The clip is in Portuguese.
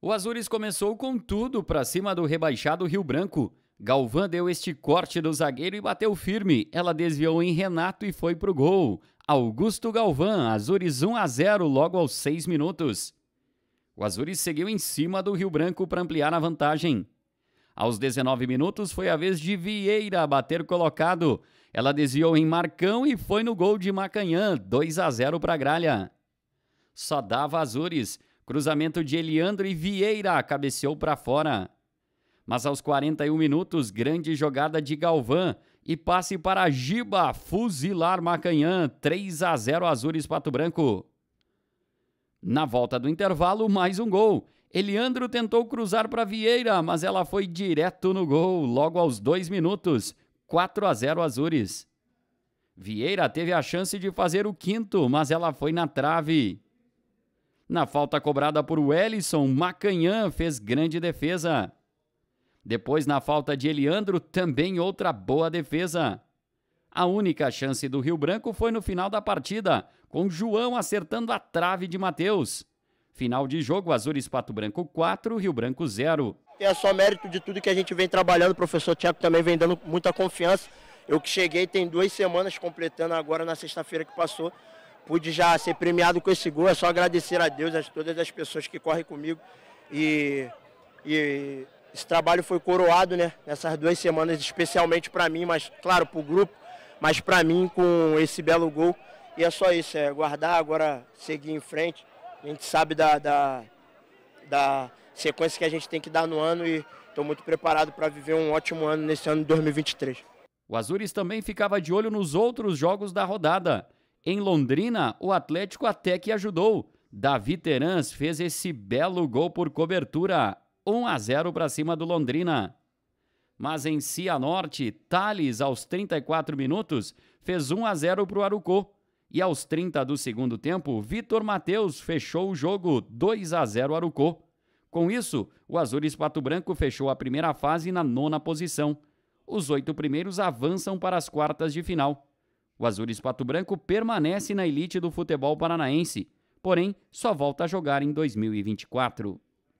O Azures começou com tudo para cima do rebaixado Rio Branco. Galvão deu este corte do zagueiro e bateu firme. Ela desviou em Renato e foi pro gol. Augusto Galvão, Azures 1 a 0 logo aos 6 minutos. O Azures seguiu em cima do Rio Branco para ampliar a vantagem. Aos 19 minutos foi a vez de Vieira bater colocado. Ela desviou em Marcão e foi no gol de Macanhã, 2 a 0 para Gralha. Só dava Azures. Cruzamento de Eliandro e Vieira cabeceou para fora. Mas aos 41 minutos, grande jogada de Galvão e passe para Giba, fuzilar Macanhã, 3 a 0 Azures Pato Branco. Na volta do intervalo, mais um gol. Eliandro tentou cruzar para Vieira, mas ela foi direto no gol, logo aos dois minutos, 4 a 0 Azures. Vieira teve a chance de fazer o quinto, mas ela foi na trave. Na falta cobrada por Wellison, Macanhã fez grande defesa. Depois, na falta de Eliandro, também outra boa defesa. A única chance do Rio Branco foi no final da partida, com João acertando a trave de Matheus. Final de jogo, Azul Pato Branco 4, Rio Branco 0. É só mérito de tudo que a gente vem trabalhando, o professor Tiago também vem dando muita confiança. Eu que cheguei tem duas semanas, completando agora na sexta-feira que passou, pude já ser premiado com esse gol. É só agradecer a Deus, a todas as pessoas que correm comigo. E, e esse trabalho foi coroado, né? Nessas duas semanas, especialmente para mim, mas claro, para o grupo, mas para mim com esse belo gol. E é só isso, é guardar, agora seguir em frente. A gente sabe da, da, da sequência que a gente tem que dar no ano e estou muito preparado para viver um ótimo ano nesse ano de 2023. O Azures também ficava de olho nos outros jogos da rodada. Em Londrina, o Atlético até que ajudou. Davi Terans fez esse belo gol por cobertura, 1 a 0 para cima do Londrina. Mas em Cianorte, Thales, aos 34 minutos, fez 1 a 0 para o Arucô. E aos 30 do segundo tempo, Vitor Matheus fechou o jogo 2 a 0 Arucô. Com isso, o Azul Espato Branco fechou a primeira fase na nona posição. Os oito primeiros avançam para as quartas de final. O Azul Pato Branco permanece na elite do futebol paranaense, porém só volta a jogar em 2024.